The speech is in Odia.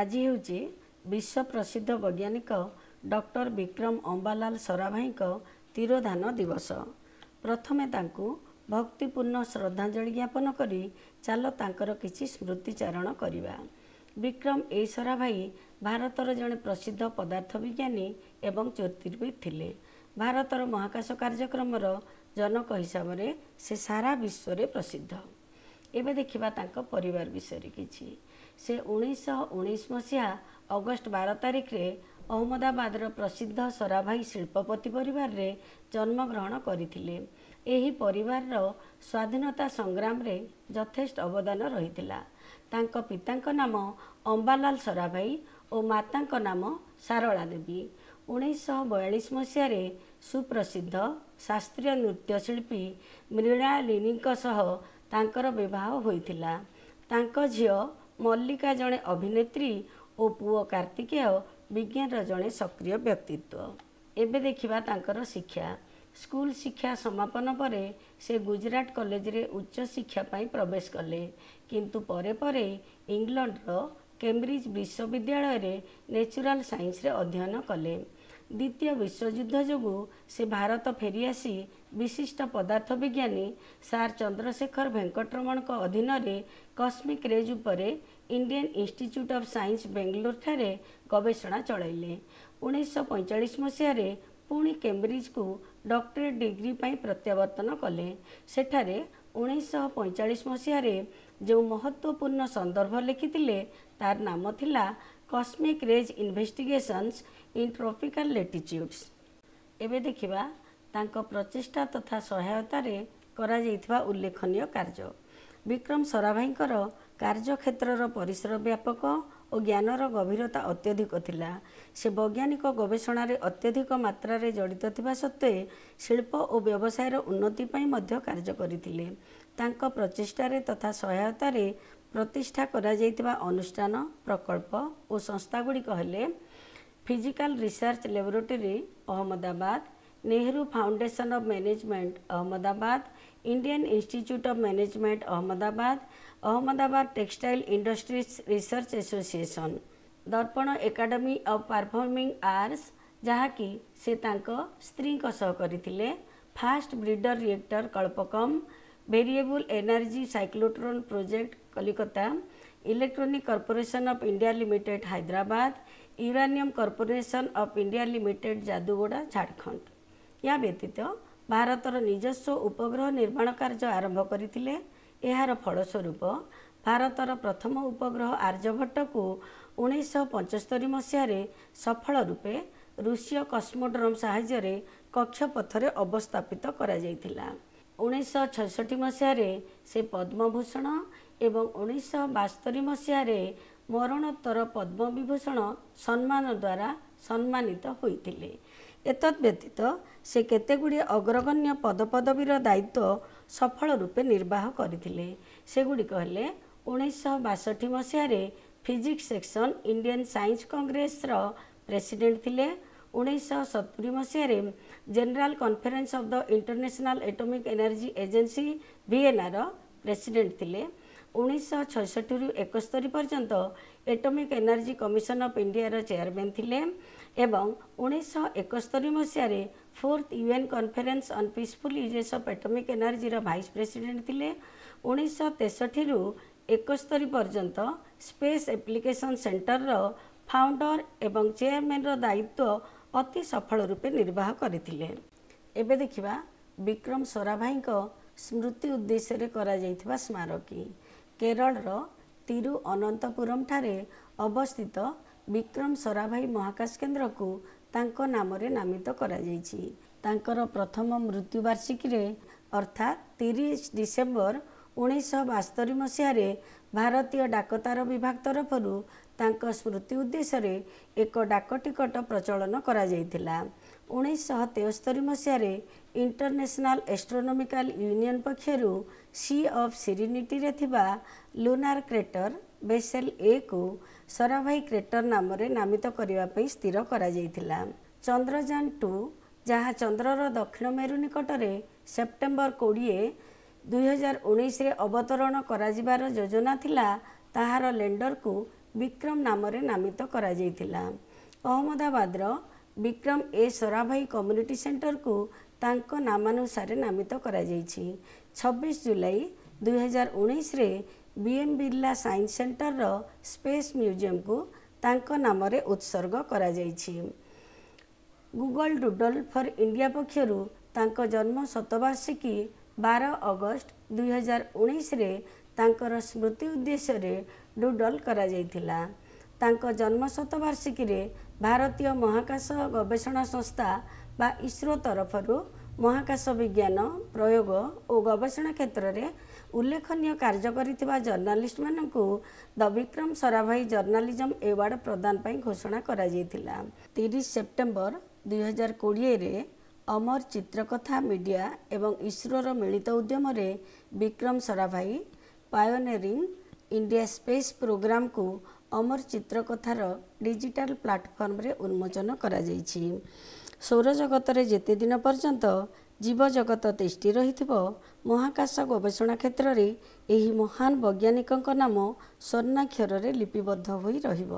ଆଜି ହେଉଛି ବିଶ୍ୱ ପ୍ରସିଦ୍ଧ ବୈଜ୍ଞାନିକ ଡକ୍ଟର ବିକ୍ରମ ଅମ୍ବାଲାଲ ସରାଭାଇଙ୍କ ତିରୋଧାନ ଦିବସ ପ୍ରଥମେ ତାଙ୍କୁ ଭକ୍ତିପୂର୍ଣ୍ଣ ଶ୍ରଦ୍ଧାଞ୍ଜଳି ଜ୍ଞାପନ କରି ଚାଲ ତାଙ୍କର କିଛି ସ୍ମୃତିଚାରଣ କରିବା ବିକ୍ରମ ଏଇସରାଭାଇ ଭାରତର ଜଣେ ପ୍ରସିଦ୍ଧ ପଦାର୍ଥ ବିଜ୍ଞାନୀ ଏବଂ ଜ୍ୟୋତିର୍ବିଦ ଥିଲେ ଭାରତର ମହାକାଶ କାର୍ଯ୍ୟକ୍ରମର ଜନକ ହିସାବରେ ସେ ସାରା ବିଶ୍ୱରେ ପ୍ରସିଦ୍ଧ ଏବେ ଦେଖିବା ତାଙ୍କ ପରିବାର ବିଷୟରେ କିଛି ସେ ଉଣେଇଶହ ଉଣେଇଶ ମସିହା ଅଗଷ୍ଟ ବାର ତାରିଖରେ ଅହମ୍ମଦାବାଦର ପ୍ରସିଦ୍ଧ ସରାଭାଇ ଶିଳ୍ପପତି ପରିବାରରେ ଜନ୍ମଗ୍ରହଣ କରିଥିଲେ ଏହି ପରିବାରର ସ୍ୱାଧୀନତା ସଂଗ୍ରାମରେ ଯଥେଷ୍ଟ ଅବଦାନ ରହିଥିଲା ତାଙ୍କ ପିତାଙ୍କ ନାମ ଅମ୍ବାଲାଲ ସରାଭାଇ ଓ ମାତାଙ୍କ ନାମ ସାରଳା ଦେବୀ ଉଣେଇଶହ ବୟାଳିଶ ମସିହାରେ ସୁପ୍ରସିଦ୍ଧ ଶାସ୍ତ୍ରୀୟ ନୃତ୍ୟଶିଳ୍ପୀ ମୃଣାଳିନୀଙ୍କ ସହ ତାଙ୍କର ବିବାହ ହୋଇଥିଲା ତାଙ୍କ ଝିଅ ମଲ୍ଲିକା ଜଣେ ଅଭିନେତ୍ରୀ ଓ ପୁଅ କାର୍ତ୍ତିକେୟ ବିଜ୍ଞାନର ଜଣେ ସକ୍ରିୟ ବ୍ୟକ୍ତିତ୍ୱ ଏବେ ଦେଖିବା ତାଙ୍କର ଶିକ୍ଷା ସ୍କୁଲ ଶିକ୍ଷା ସମାପନ ପରେ ସେ ଗୁଜୁରାଟ କଲେଜରେ ଉଚ୍ଚ ଶିକ୍ଷା ପାଇଁ ପ୍ରବେଶ କଲେ କିନ୍ତୁ ପରେ ପରେ ଇଂଲଣ୍ଡର କେମ୍ବ୍ରିଜ୍ ବିଶ୍ୱବିଦ୍ୟାଳୟରେ ନେଚୁରାଲ୍ ସାଇନ୍ସରେ ଅଧ୍ୟୟନ କଲେ ଦ୍ୱିତୀୟ ବିଶ୍ୱଯୁଦ୍ଧ ଯୋଗୁଁ ସେ ଭାରତ ଫେରିଆସି ବିଶିଷ୍ଟ ପଦାର୍ଥ ବିଜ୍ଞାନୀ ସାର୍ ଚନ୍ଦ୍ରଶେଖର ଭେଙ୍କଟରମଣଙ୍କ ଅଧୀନରେ କସ୍ମିକ୍ ରେଜ୍ ଉପରେ ଇଣ୍ଡିଆନ୍ ଇନ୍ଷ୍ଟିଚ୍ୟୁଟ୍ ଅଫ୍ ସାଇନ୍ସ ବେଙ୍ଗାଲୁରୁଠାରେ ଗବେଷଣା ଚଳାଇଲେ ଉଣେଇଶହ ପଇଁଚାଳିଶ ମସିହାରେ ପୁଣି କେମ୍ବ୍ରିଜ୍କୁ ଡକ୍ଟରେଟ୍ ଡିଗ୍ରୀ ପାଇଁ ପ୍ରତ୍ୟାବର୍ତ୍ତନ କଲେ ସେଠାରେ ଉଣେଇଶହ ପଇଁଚାଳିଶ ମସିହାରେ ଯେଉଁ ମହତ୍ତ୍ୱପୂର୍ଣ୍ଣ ସନ୍ଦର୍ଭ ଲେଖିଥିଲେ ତାର ନାମ ଥିଲା कस्मिक रेज इनभेस्टिगेसन्स इन ट्रपिकाल लेटीच्यूड्स एवं देखा ताक प्रचेषा तथा सहायतार कर उल्लेखनीय कार्य विक्रम सराभाईं कार्यक्षेत्र पिसर व्यापक ଓ ଜ୍ଞାନର ଗଭୀରତା ଅତ୍ୟଧିକ ଥିଲା ସେ ବୈଜ୍ଞାନିକ ଗବେଷଣାରେ ଅତ୍ୟଧିକ ମାତ୍ରାରେ ଜଡ଼ିତ ଥିବା ସତ୍ତ୍ୱେ ଶିଳ୍ପ ଓ ବ୍ୟବସାୟର ଉନ୍ନତି ପାଇଁ ମଧ୍ୟ କାର୍ଯ୍ୟ କରିଥିଲେ ତାଙ୍କ ପ୍ରଚେଷ୍ଟାରେ ତଥା ସହାୟତାରେ ପ୍ରତିଷ୍ଠା କରାଯାଇଥିବା ଅନୁଷ୍ଠାନ ପ୍ରକଳ୍ପ ଓ ସଂସ୍ଥାଗୁଡ଼ିକ ହେଲେ Physical Research Laboratory Ahmedabad Nehru Foundation of Management Ahmedabad Indian Institute of Management Ahmedabad Ahmedabad Textile Industries Research Association Darpana Academy of Performing Arts ଯାହାକି ସେ ତାଙ୍କ ସ୍ତ୍ରୀଙ୍କ ସହ କରିଥିଲେ fast breeder reactor Kalpakkam variable energy cyclotron project Calcutta electronic corporation of India limited Hyderabad uranium corporation of India limited Jaduguda Jharkhand ୟା ବ୍ୟତୀତ ଭାରତର ନିଜସ୍ୱ ଉପଗ୍ରହ ନିର୍ମାଣ କାର୍ଯ୍ୟ ଆରମ୍ଭ କରିଥିଲେ ଏହାର ଫଳସ୍ୱରୂପ ଭାରତର ପ୍ରଥମ ଉପଗ୍ରହ ଆର୍ଯ୍ୟଭଟ୍ଟକୁ ଉଣେଇଶହ ପଞ୍ଚସ୍ତରୀ ମସିହାରେ ସଫଳ ରୂପେ ରୁଷୀୟ କସ୍ମୋଡ୍ରମ୍ ସାହାଯ୍ୟରେ କକ୍ଷପଥରେ ଅବସ୍ଥାପିତ କରାଯାଇଥିଲା ଉଣେଇଶହ ଛଅଷଠି ମସିହାରେ ସେ ପଦ୍ମଭୂଷଣ ଏବଂ ଉଣେଇଶହ ବାସ୍ତରୀ ମସିହାରେ ମରଣୋତ୍ତର ପଦ୍ମବିଭୂଷଣ ସମ୍ମାନ ଦ୍ୱାରା ସମ୍ମାନିତ ହୋଇଥିଲେ ଏତଦ୍ ବ୍ୟତୀତ ସେ କେତେ ଗୁଡ଼ିଏ ଅଗ୍ରଗଣ୍ୟ ପଦପଦବୀର ଦାୟିତ୍ୱ ସଫଳ ରୂପେ ନିର୍ବାହ କରିଥିଲେ ସେଗୁଡ଼ିକ ହେଲେ ଉଣେଇଶହ ବାଷଠି ମସିହାରେ ଫିଜିକ୍ସ ସେକ୍ସନ୍ ଇଣ୍ଡିଆନ୍ ସାଇନ୍ସ କଂଗ୍ରେସର ପ୍ରେସିଡେଣ୍ଟ ଥିଲେ ଉଣେଇଶହ ସତୁରି ମସିହାରେ general conference of the international atomic energy agency ଭିଏନାର ପ୍ରେସିଡେଣ୍ଟ ଥିଲେ ଉଣେଇଶହ ଛଷଠିରୁ ଏକସ୍ତରୀ ପର୍ଯ୍ୟନ୍ତ ଏଟମିକ୍ ଏନର୍ଜି କମିଶନ ଅଫ୍ ଇଣ୍ଡିଆର ଚେୟାରମ୍ୟାନ୍ ଥିଲେ ଏବଂ ଉଣେଇଶହ ଏକସ୍ତରୀ ମସିହାରେ fourth UN conference on peaceful uses of atomic ଏନର୍ଜିର ଭାଇସ୍ ପ୍ରେସିଡେଣ୍ଟ ଥିଲେ ଉଣେଇଶହ ତେଷଠିରୁ ଏକସ୍ତରୀ ପର୍ଯ୍ୟନ୍ତ ସ୍ପେସ୍ ଆପ୍ଲିକେସନ୍ ସେଣ୍ଟରର ଫାଉଣ୍ଡର ଏବଂ ଚେୟାରମ୍ୟାନ୍ର ଦାୟିତ୍ୱ ଅତି ସଫଳ ରୂପେ ନିର୍ବାହ କରିଥିଲେ ଏବେ ଦେଖିବା ବିକ୍ରମ ସୋରାଭାଇଙ୍କ ସ୍ମୃତି ଉଦ୍ଦେଶ୍ୟରେ କରାଯାଇଥିବା ସ୍ମାରକୀ କେରଳର ତିରୁଅନନ୍ତପୁରମ୍ ଠାରେ ଅବସ୍ଥିତ ବିକ୍ରମ ସରାଭାଇ ମହାକାଶ କେନ୍ଦ୍ରକୁ ତାଙ୍କ ନାମରେ ନାମିତ କରାଯାଇଛି ତାଙ୍କର ପ୍ରଥମ ମୃତ୍ୟୁବାର୍ଷିକୀରେ ଅର୍ଥାତ୍ ତିରିଶ ଡିସେମ୍ବର ଉଣେଇଶହ ବାସ୍ତରି ମସିହାରେ ଭାରତୀୟ ଡାକତାର ବିଭାଗ ତରଫରୁ ତାଙ୍କ ସ୍ମୃତି ଉଦ୍ଦେଶ୍ୟରେ ଏକ ଡାକ ଟିକଟ ପ୍ରଚଳନ କରାଯାଇଥିଲା ଉଣେଇଶହ ତେସ୍ତରି ମସିହାରେ ଇଣ୍ଟରନ୍ୟାସନାଲ୍ ଏଷ୍ଟ୍ରୋନମିକାଲ ୟୁନିଅନ୍ ପକ୍ଷରୁ ସି ଅଫ୍ ସିରିନିଟିରେ ଥିବା ଲୁନାର କ୍ରେଟର ବେସେଲ ଏକୁ ସରାଭାଇ କ୍ରେଟର ନାମରେ ନାମିତ କରିବା ପାଇଁ ସ୍ଥିର କରାଯାଇଥିଲା ଚନ୍ଦ୍ରଯାନ ଟୁ ଯାହା ଚନ୍ଦ୍ରର ଦକ୍ଷିଣ ମେରୁ ନିକଟରେ ସେପ୍ଟେମ୍ବର କୋଡ଼ିଏ ଦୁଇହଜାର ଉଣେଇଶରେ ଅବତରଣ କରାଯିବାର ଯୋଜନା ଥିଲା ତାହାର ଲେଣ୍ଡରକୁ ବିକ୍ରମ ନାମରେ ନାମିତ କରାଯାଇଥିଲା ଅହମ୍ମଦାବାଦର ବିକ୍ରମ ଏ ସରାଭାଇ କମ୍ୟୁନିଟି ସେଣ୍ଟରକୁ ତାଙ୍କ ନାମାନୁସାରେ ନାମିତ କରାଯାଇଛି ଛବିଶ ଜୁଲାଇ ଦୁଇହଜାର ଉଣେଇଶରେ ବିଏମ୍ ବିର୍ଲା ସାଇନ୍ସ ସେଣ୍ଟରର ସ୍ପେସ୍ ମ୍ୟୁଜିୟମକୁ ତାଙ୍କ ନାମରେ ଉତ୍ସର୍ଗ କରାଯାଇଛି ଗୁଗଲ୍ ଡୁଡ଼ଲ୍ ଫର୍ ଇଣ୍ଡିଆ ପକ୍ଷରୁ ତାଙ୍କ ଜନ୍ମ ଶତବାର୍ଷିକୀ ବାର ଅଗଷ୍ଟ ଦୁଇହଜାର ଉଣେଇଶରେ ତାଙ୍କର ସ୍ମୃତି ଉଦ୍ଦେଶ୍ୟରେ ଡୁଡଲ୍ କରାଯାଇଥିଲା ତାଙ୍କ ଜନ୍ମଶତବାର୍ଷିକୀରେ ଭାରତୀୟ ମହାକାଶ ଗବେଷଣା ସଂସ୍ଥା ବା ଇସ୍ରୋ ତରଫରୁ ମହାକାଶ ବିଜ୍ଞାନ ପ୍ରୟୋଗ ଓ ଗବେଷଣା କ୍ଷେତ୍ରରେ ଉଲ୍ଲେଖନୀୟ କାର୍ଯ୍ୟ କରିଥିବା ଜର୍ଣ୍ଣାଲିଷ୍ଟମାନଙ୍କୁ the Vikram Sarabhai journalism award ପ୍ରଦାନ ପାଇଁ ଘୋଷଣା କରାଯାଇଥିଲା ତିରିଶ ସେପ୍ଟେମ୍ବର ଦୁଇହଜାର କୋଡ଼ିଏରେ ଅମର ଚିତ୍ରକଥା ମିଡ଼ିଆ ଏବଂ ଇସ୍ରୋର ମିଳିତ ଉଦ୍ୟମରେ Vikram Sarabhai pioneering India space ପ୍ରୋଗ୍ରାମକୁ ଅମର ଚିତ୍ରକଥାର ଡିଜିଟାଲ ପ୍ଲାଟଫର୍ମରେ ଉନ୍ମୋଚନ କରାଯାଇଛି ସୌରଜଗତରେ ଯେତେଦିନ ପର୍ଯ୍ୟନ୍ତ ଜୀବଜଗତ ତିଷ୍ଠି ରହିଥିବ ମହାକାଶ ଗବେଷଣା କ୍ଷେତ୍ରରେ ଏହି ମହାନ ବୈଜ୍ଞାନିକଙ୍କ ନାମ ସ୍ୱର୍ଣ୍ଣାକ୍ଷରରେ ଲିପିବଦ୍ଧ ହୋଇ ରହିବ